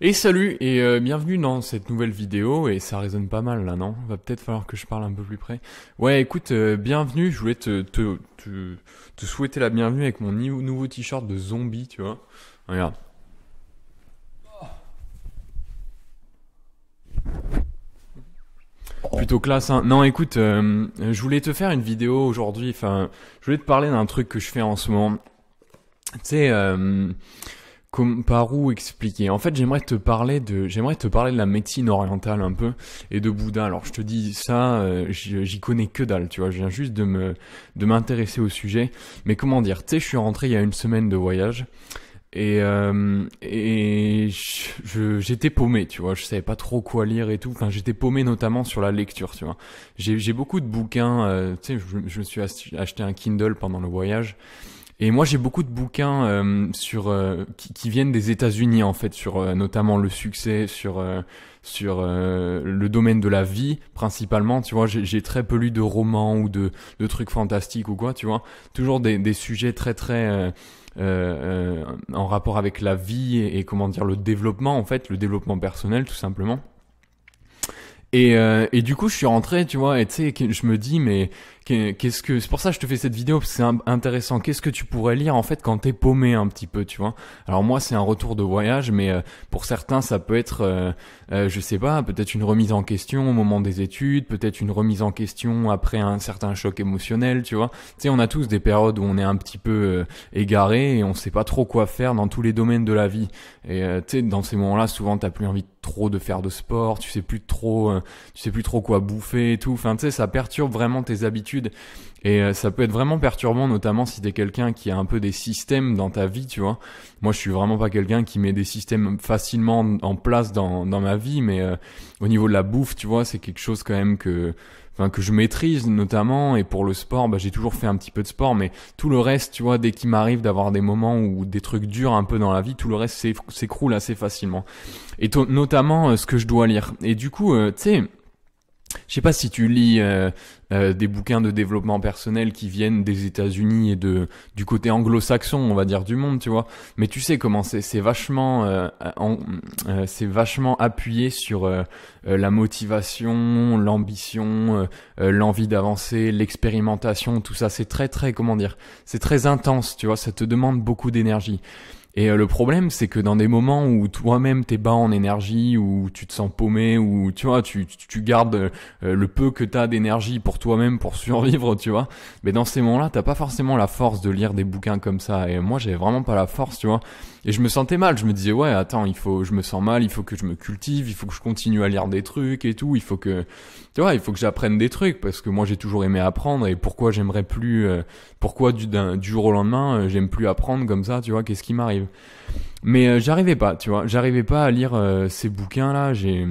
Et salut et euh, bienvenue dans cette nouvelle vidéo et ça résonne pas mal là non Va peut-être falloir que je parle un peu plus près. Ouais écoute euh, bienvenue, je voulais te, souhaiter la bienvenue avec mon nouveau t-shirt de zombie tu vois. Regarde. Plutôt classe hein. Non écoute, euh, je voulais te faire une vidéo aujourd'hui, enfin je voulais te parler d'un truc que je fais en ce moment. Tu sais... Comme, par où expliquer En fait, j'aimerais te parler de, j'aimerais te parler de la médecine orientale un peu et de Bouddha. Alors, je te dis ça, euh, j'y connais que dalle, tu vois. Je viens juste de me, de m'intéresser au sujet. Mais comment dire Tu sais, je suis rentré il y a une semaine de voyage et, euh, et j'étais paumé, tu vois. Je savais pas trop quoi lire et tout. Enfin, j'étais paumé notamment sur la lecture, tu vois. J'ai beaucoup de bouquins. Euh, tu sais, je me suis acheté un Kindle pendant le voyage. Et moi, j'ai beaucoup de bouquins euh, sur euh, qui, qui, viennent des États-Unis en fait, sur euh, notamment le succès, sur sur le domaine de la vie principalement. Tu vois, j'ai très peu lu de romans ou de, de trucs fantastiques ou quoi. Tu vois, toujours des, des sujets très très en rapport avec la vie et, comment dire le développement en fait, le développement personnel tout simplement. Et, et, du coup, je suis rentré, tu vois, et tu sais, je me dis, mais Qu'est-ce que c'est pour ça que je te fais cette vidéo parce que c'est intéressant. Qu'est-ce que tu pourrais lire en fait quand t'es paumé un petit peu, tu vois Alors moi c'est un retour de voyage, mais euh, pour certains ça peut être, euh, euh, je sais pas, peut-être une remise en question au moment des études, peut-être une remise en question après un certain choc émotionnel, tu vois Tu sais, on a tous des périodes où on est un petit peu égaré et on sait pas trop quoi faire dans tous les domaines de la vie. Et tu sais, dans ces moments-là, souvent t'as plus envie de trop de faire de sport, tu sais plus trop, tu sais plus trop quoi bouffer et tout. Enfin, tu sais, ça perturbe vraiment tes habitudes et euh, ça peut être vraiment perturbant, notamment si t'es quelqu'un qui a un peu des systèmes dans ta vie, tu vois. Moi, je suis vraiment pas quelqu'un qui met des systèmes facilement en place dans, dans ma vie, mais euh, au niveau de la bouffe, tu vois, c'est quelque chose quand même que, enfin, que je maîtrise notamment. Et pour le sport, bah, j'ai toujours fait un petit peu de sport, mais tout le reste, tu vois, dès qu'il m'arrive d'avoir des moments où des trucs durs un peu dans la vie, tout le reste s'écroule assez facilement. Et notamment euh, ce que je dois lire. Et du coup, tu sais je sais pas si tu lis euh, euh, des bouquins de développement personnel qui viennent des États-Unis et de du côté anglo-saxon, on va dire du monde, tu vois. Mais tu sais comment c'est, c'est vachement, euh, c'est vachement appuyé sur la motivation, l'ambition, l'envie d'avancer, l'expérimentation, tout ça. C'est très très comment dire, c'est très intense, tu vois. Ça te demande beaucoup d'énergie. Et euh, le problème, c'est que dans des moments où toi-même t'es bas en énergie, où tu te sens paumé, où tu vois, tu, tu gardes euh, le peu que t'as d'énergie pour toi-même pour survivre, tu vois, mais dans ces moments-là, t'as pas forcément la force de lire des bouquins comme ça. Et moi, j'avais vraiment pas la force, tu vois. Et je me sentais mal. Je me disais, ouais, attends, il faut, je me sens mal, il faut que je me cultive, il faut que je continue à lire des trucs et tout. Il faut que, tu vois, il faut que j'apprenne des trucs parce que moi, j'ai toujours aimé apprendre. Et pourquoi j'aimerais plus, euh, pourquoi du, du jour au lendemain, j'aime plus apprendre comme ça, tu vois, qu'est-ce qui m'arrive? Mais euh, j'arrivais pas, tu vois. J'arrivais pas à lire euh, ces bouquins-là. J'ai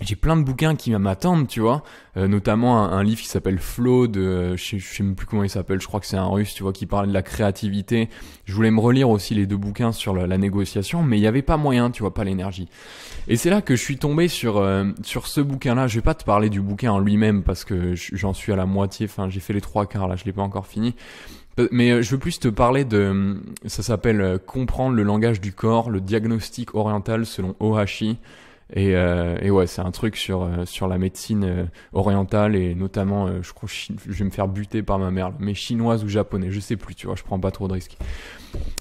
j'ai plein de bouquins qui m'attendent, tu vois, euh, notamment un, livre qui s'appelle Flow de, je, sais, plus comment il s'appelle, je crois que c'est un russe, tu vois, qui parle de la créativité. Je voulais me relire aussi les deux bouquins sur la, négociation, mais il n'y avait pas moyen, tu vois, pas l'énergie. Et c'est là que je suis tombé sur sur ce bouquin-là. Je vais pas te parler du bouquin en lui-même parce que j'en suis à la moitié, enfin j'ai fait les trois quarts là, je l'ai pas encore fini. Mais euh, je veux plus te parler de, euh, ça s'appelle euh, comprendre le langage du corps, le diagnostic oriental selon Ohashi. Et, ouais, c'est un truc sur sur la médecine orientale et notamment, je crois, je vais me faire buter par ma mère, mais chinoise ou japonais, je sais plus, tu vois, je prends pas trop de risques.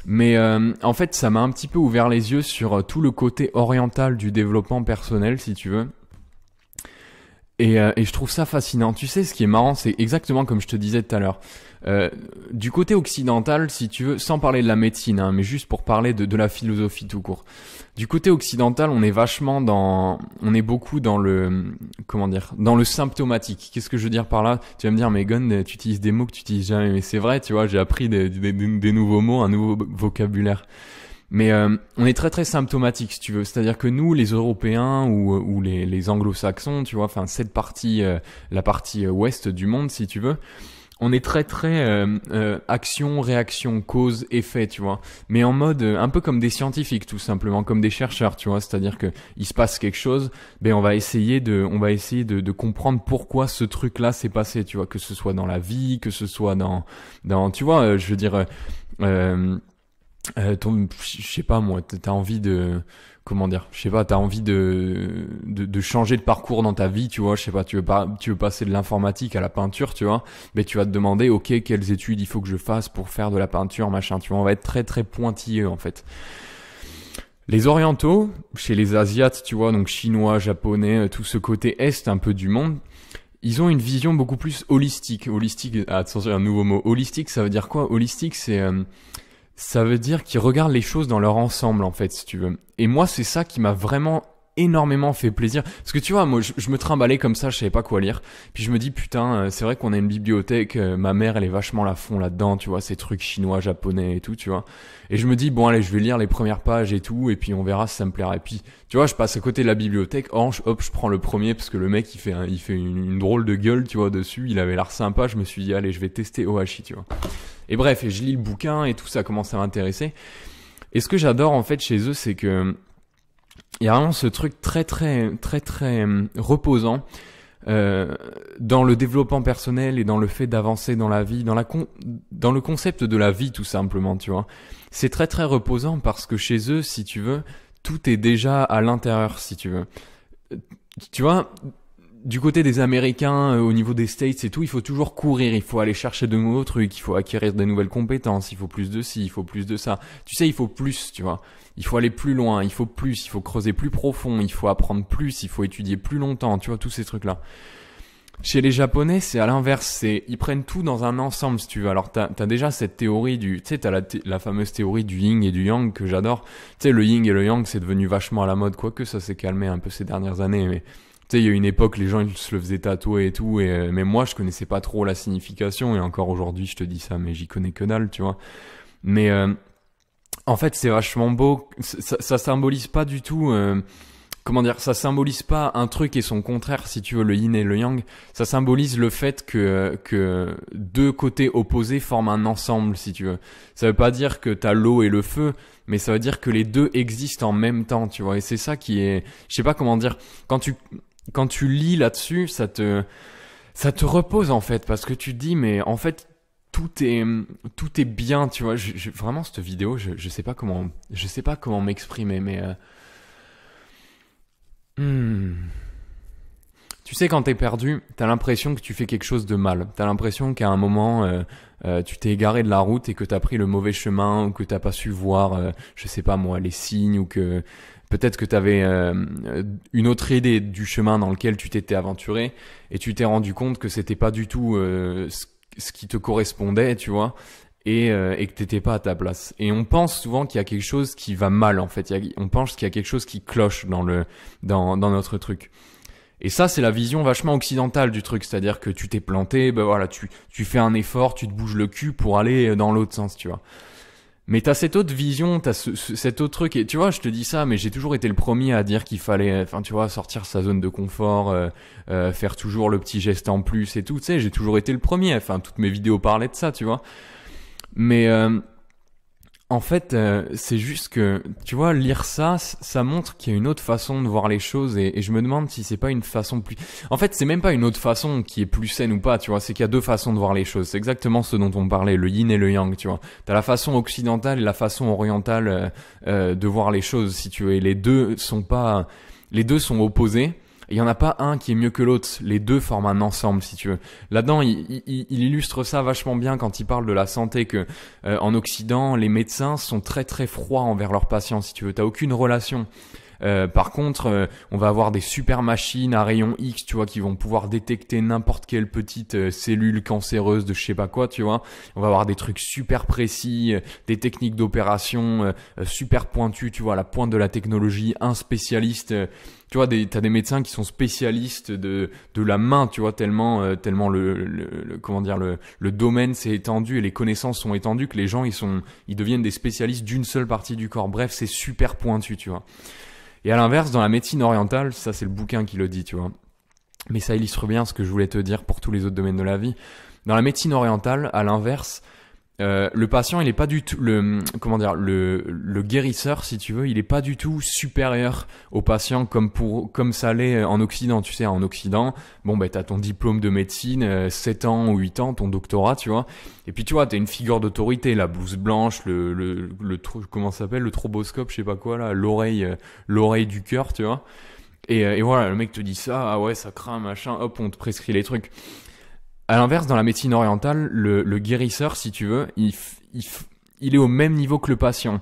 Mais en fait, ça m'a un petit peu ouvert les yeux sur tout le côté oriental du développement personnel, si tu veux. et je trouve ça fascinant. Tu sais, ce qui est marrant, c'est exactement comme je te disais tout à l'heure. Euh, du côté occidental, si tu veux, sans parler de la médecine, hein, mais juste pour parler de, de, la philosophie tout court. Du côté occidental, on est vachement dans, on est beaucoup dans le, comment dire, dans le symptomatique. Qu'est-ce que je veux dire par là Tu vas me dire, mais Gun, tu utilises des mots que tu utilises jamais, mais c'est vrai, tu vois, j'ai appris des, des, des, nouveaux mots, un nouveau vocabulaire. Mais euh, on est très très symptomatique, si tu veux. C'est-à-dire que nous, les Européens ou, ou les, les Anglo-Saxons, tu vois, enfin cette partie, euh, la partie ouest du monde, si tu veux on est très très euh, euh, action, réaction, cause, effet, tu vois. Mais en mode euh, un peu comme des scientifiques tout simplement, comme des chercheurs, tu vois. C'est-à-dire que il se passe quelque chose, ben on va essayer de, on va essayer de, de comprendre pourquoi ce truc-là s'est passé, tu vois. Que ce soit dans la vie, que ce soit dans, dans, tu vois, je veux dire euh, ton, je sais pas moi, t'as envie de, comment dire, je sais pas, t'as envie de, de, de, changer de parcours dans ta vie, tu vois, je sais pas, tu veux pas, tu veux passer de l'informatique à la peinture, tu vois, mais tu vas te demander, ok, quelles études il faut que je fasse pour faire de la peinture, machin, tu vois, on va être très très pointilleux en fait. Les orientaux, chez les asiates, tu vois, donc chinois, japonais, euh, tout ce côté est un peu du monde, ils ont une vision beaucoup plus holistique. Holistique, attention, un nouveau mot. Holistique, ça veut dire quoi Holistique, c'est euh, ça veut dire qu'ils regardent les choses dans leur ensemble, en fait, si tu veux. Et moi, c'est ça qui m'a vraiment énormément fait plaisir. Parce que tu vois, moi, je, me trimballais comme ça, je savais pas quoi lire. Puis je me dis, putain, euh, c'est vrai qu'on a une bibliothèque, euh, ma mère, elle est vachement la fond là-dedans, tu vois, ces trucs chinois, japonais et tout, tu vois. Et je me dis, bon, allez, je vais lire les premières pages et tout, et puis on verra si ça me plaira. Et puis, tu vois, je passe à côté de la bibliothèque, orange, hop, je prends le premier, parce que le mec, il fait, il fait une, drôle de gueule, tu vois, dessus, il avait l'air sympa, je me suis dit, allez, je vais tester Ohashi, tu vois. Et bref, et je lis le bouquin et tout, ça commence à m'intéresser. Et ce que j'adore, en fait, chez eux, c'est que il y a vraiment ce truc très très très très euh, reposant euh, dans le développement personnel et dans le fait d'avancer dans la vie, dans la dans le concept de la vie tout simplement, tu vois. C'est très très reposant parce que chez eux, si tu veux, tout est déjà à l'intérieur, si tu veux. Euh, tu vois, du côté des Américains, au niveau des States et tout, il faut toujours courir, il faut aller chercher de nouveaux trucs, il faut acquérir des nouvelles compétences, il faut plus de ci, il faut plus de ça. Tu sais, il faut plus, tu vois. Il faut aller plus loin, il faut plus, il faut creuser plus profond, il faut apprendre plus, il faut étudier plus longtemps, tu vois, tous ces trucs-là. Chez les Japonais, c'est à l'inverse, c'est ils prennent tout dans un ensemble, si tu veux. Alors t'as as déjà cette théorie du, tu sais, t'as la, la, fameuse théorie du yin et du yang que j'adore. Tu sais, le yin et le yang, c'est devenu vachement à la mode, quoique ça s'est calmé un peu ces dernières années, mais tu sais, il y a une époque, les gens ils se le faisaient tatouer et tout, et euh, mais moi je connaissais pas trop la signification, et encore aujourd'hui je te dis ça, mais j'y connais que dalle, tu vois. Mais euh, en fait c'est vachement beau, ça, ça, symbolise pas du tout. Euh, comment dire, ça symbolise pas un truc et son contraire, si tu veux, le yin et le yang. Ça symbolise le fait que, que deux côtés opposés forment un ensemble, si tu veux. Ça veut pas dire que t'as l'eau et le feu, mais ça veut dire que les deux existent en même temps, tu vois. Et c'est ça qui est, je sais pas comment dire, quand tu, quand tu lis là-dessus, ça te, ça te repose en fait, parce que tu te dis, mais en fait, tout est, tout est bien, tu vois. vraiment, cette vidéo, je, je sais pas comment, je sais pas comment m'exprimer, mais. Euh, hmm. Tu sais, quand t'es perdu, t'as l'impression que tu fais quelque chose de mal. T'as l'impression qu'à un moment, euh, euh, tu t'es égaré de la route et que t'as pris le mauvais chemin ou que t'as pas su voir, je sais pas moi, les signes ou que Peut-être que tu avais euh, une autre idée du chemin dans lequel tu t'étais aventuré et tu t'es rendu compte que c'était pas du tout euh, ce, qui te correspondait, tu vois, et, euh, et que t'étais pas à ta place. Et on pense souvent qu'il y a quelque chose qui va mal en fait. on pense qu'il y a quelque chose qui cloche dans le dans, dans notre truc. Et ça, c'est la vision vachement occidentale du truc, c'est-à-dire que tu t'es planté, ben voilà, tu, tu fais un effort, tu te bouges le cul pour aller dans l'autre sens, tu vois. Mais t'as cette autre vision, t'as ce, ce, cet autre truc, et tu vois, je te dis ça, mais j'ai toujours été le premier à dire qu'il fallait, enfin, tu vois, sortir sa zone de confort, euh, euh, faire toujours le petit geste en plus et tout, tu sais, j'ai toujours été le premier, enfin, toutes mes vidéos parlaient de ça, tu vois. Mais euh, en fait, euh, c'est juste que, tu vois, lire ça, ça montre qu'il y a une autre façon de voir les choses et, je me demande si c'est pas une façon plus... En fait, c'est même pas une autre façon qui est plus saine ou pas, tu vois, c'est qu'il y a deux façons de voir les choses. C'est exactement ce dont on parlait, le yin et le yang, tu vois. T'as la façon occidentale et la façon orientale euh, euh, de voir les choses, si tu veux, et les deux sont pas... Les deux sont opposés il n'y en a pas un qui est mieux que l'autre. Les deux forment un ensemble, si tu veux. Là-dedans, il, illustre ça vachement bien quand il parle de la santé que euh, en Occident, les médecins sont très très froids envers leurs patients, si tu veux. T'as aucune relation. Euh, par contre, euh, on va avoir des super machines à rayon X, tu vois, qui vont pouvoir détecter n'importe quelle petite euh, cellule cancéreuse de je sais pas quoi, tu vois. On va avoir des trucs super précis, des techniques d'opération super pointues, tu vois, la pointe de la technologie, un spécialiste tu vois, des, t'as des médecins qui sont spécialistes de, de la main, tu vois, tellement, tellement le, comment dire, le, le domaine s'est étendu et les connaissances sont étendues que les gens, ils sont, ils deviennent des spécialistes d'une seule partie du corps. Bref, c'est super pointu, tu vois. Et à l'inverse, dans la médecine orientale, ça c'est le bouquin qui le dit, tu vois. Mais ça illustre bien ce que je voulais te dire pour tous les autres domaines de la vie. Dans la médecine orientale, à l'inverse, euh, le patient, il est pas du tout le comment dire le, le guérisseur, si tu veux, il est pas du tout supérieur au patient comme pour comme ça l'est euh, en Occident. Tu sais, en Occident, bon ben bah, as ton diplôme de médecine, 7 euh, ans ou 8 ans, ton doctorat, tu vois. Et puis tu vois, t'es une figure d'autorité, la blouse blanche, le le, le comment s'appelle le troboscope, je sais pas quoi là, l'oreille l'oreille du cœur, tu vois. Et, et voilà, le mec te dit ça, ah ouais, ça craint, machin, hop, on te prescrit les trucs. À l'inverse, dans la médecine orientale, le, guérisseur, si tu veux, il, il, est au même niveau que le patient.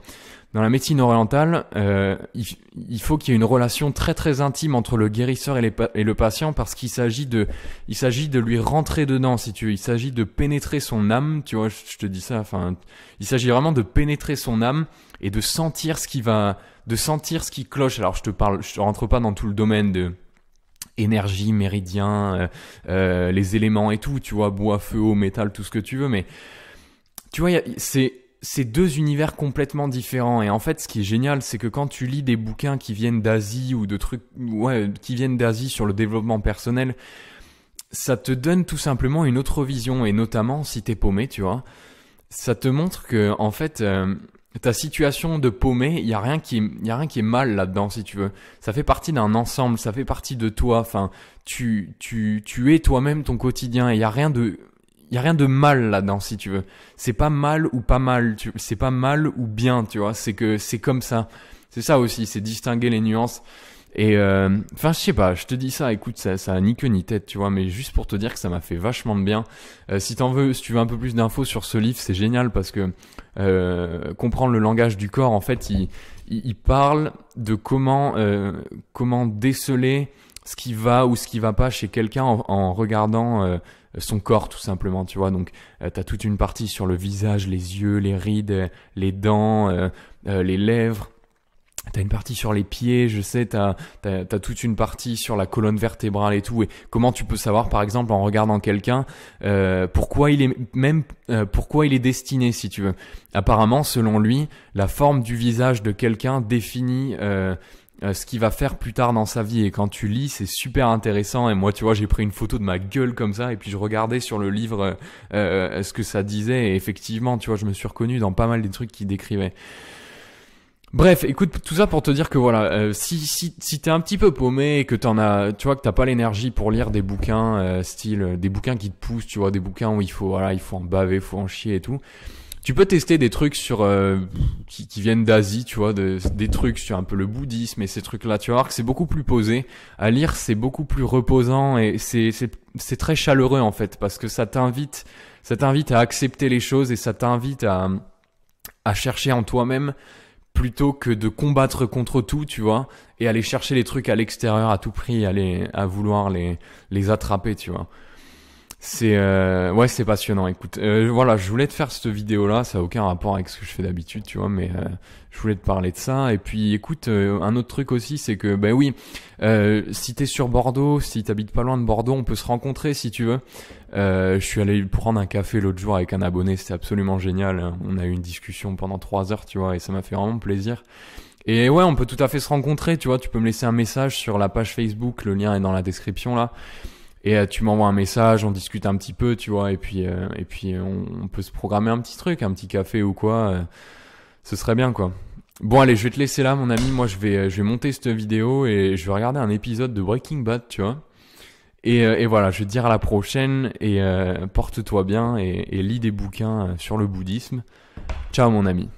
Dans la médecine orientale, euh, il, faut qu'il y ait une relation très très intime entre le guérisseur et, et le patient parce qu'il s'agit de, il s'agit de lui rentrer dedans, si tu veux. Il s'agit de pénétrer son âme, tu vois. Je, te dis ça. Enfin, il s'agit vraiment de pénétrer son âme et de sentir ce qui va, de sentir ce qui cloche. Alors, je te parle, je rentre pas dans tout le domaine de énergie, méridien, euh, euh, les éléments et tout, tu vois, bois, feu, eau, métal, tout ce que tu veux, mais tu vois, c'est c'est deux univers complètement différents et en fait ce qui est génial c'est que quand tu lis des bouquins qui viennent d'Asie ou de trucs ouais, qui viennent d'Asie sur le développement personnel ça te donne tout simplement une autre vision et notamment si t'es paumé tu vois ça te montre que en fait euh, ta situation de paumé, il y a rien qui y a rien qui est mal là-dedans si tu veux. Ça fait partie d'un ensemble, ça fait partie de toi, enfin tu tu tu es toi-même ton quotidien et il y a rien de il y a rien de mal là-dedans si tu veux. C'est pas mal ou pas mal, tu c'est pas mal ou bien, tu vois, c'est que c'est comme ça. C'est ça aussi, c'est distinguer les nuances. Et euh, enfin, je sais pas, je te dis ça, écoute, ça, ça a ni queue ni tête, tu vois, mais juste pour te dire que ça m'a fait vachement de bien. Euh, si t'en veux, si tu veux un peu plus d'infos sur ce livre, c'est génial parce que euh, comprendre le langage du corps, en fait, il, il, parle de comment euh, comment déceler ce qui va ou ce qui va pas chez quelqu'un en, regardant son corps tout simplement, tu vois. Donc tu t'as toute une partie sur le visage, les yeux, les rides, les dents, les lèvres, T'as une partie sur les pieds, je sais, t'as toute une partie sur la colonne vertébrale et tout. Et comment tu peux savoir, par exemple, en regardant quelqu'un, euh, pourquoi il est même euh, pourquoi il est destiné, si tu veux. Apparemment, selon lui, la forme du visage de quelqu'un définit euh, ce qu'il va faire plus tard dans sa vie. Et quand tu lis, c'est super intéressant. Et moi, tu vois, j'ai pris une photo de ma gueule comme ça, et puis je regardais sur le livre ce que ça disait. Et effectivement, tu vois, je me suis reconnu dans pas mal des trucs qu'il décrivait. Bref, écoute, tout ça pour te dire que voilà, euh, si, si, si t'es un petit peu paumé et que t'en as, tu vois, que t'as pas l'énergie pour lire des bouquins, euh, style, euh, des bouquins qui te poussent, tu vois, des bouquins où il faut, voilà, il faut en baver, il faut en chier et tout. Tu peux tester des trucs sur qui, viennent d'Asie, tu vois, des trucs sur un peu le bouddhisme et ces trucs-là. Tu vois, que c'est beaucoup plus posé. À lire, c'est beaucoup plus reposant et c'est c'est très chaleureux en fait parce que ça t'invite ça t'invite à accepter les choses et ça t'invite à à chercher en toi-même plutôt que de combattre contre tout, tu vois, et aller chercher les trucs à l'extérieur à tout prix, aller à vouloir les les attraper, tu vois. C'est euh, ouais, c'est passionnant. Écoute, euh, voilà, je voulais te faire cette vidéo là, ça n'a aucun rapport avec ce que je fais d'habitude, tu vois, mais euh, je voulais te parler de ça. Et puis, écoute, euh, un autre truc aussi, c'est que ben bah, oui, si t'es sur Bordeaux, si t'habites pas loin de Bordeaux, on peut se rencontrer si tu veux. je suis allé prendre un café l'autre jour avec un abonné, c'était absolument génial. On a eu une discussion pendant trois heures, tu vois, et ça m'a fait vraiment plaisir. Et ouais, on peut tout à fait se rencontrer, tu vois. Tu peux me laisser un message sur la page Facebook, le lien est dans la description là et euh, tu m'envoies un message, on discute un petit peu, tu vois, et puis euh, et puis euh, on, peut se programmer un petit truc, un petit café ou quoi. ce serait bien quoi. Bon allez, je vais te laisser là mon ami, moi je vais je vais monter cette vidéo et je vais regarder un épisode de Breaking Bad, tu vois. Et, voilà, je vais te dire à la prochaine et porte-toi bien et, et lis des bouquins sur le bouddhisme. Ciao mon ami.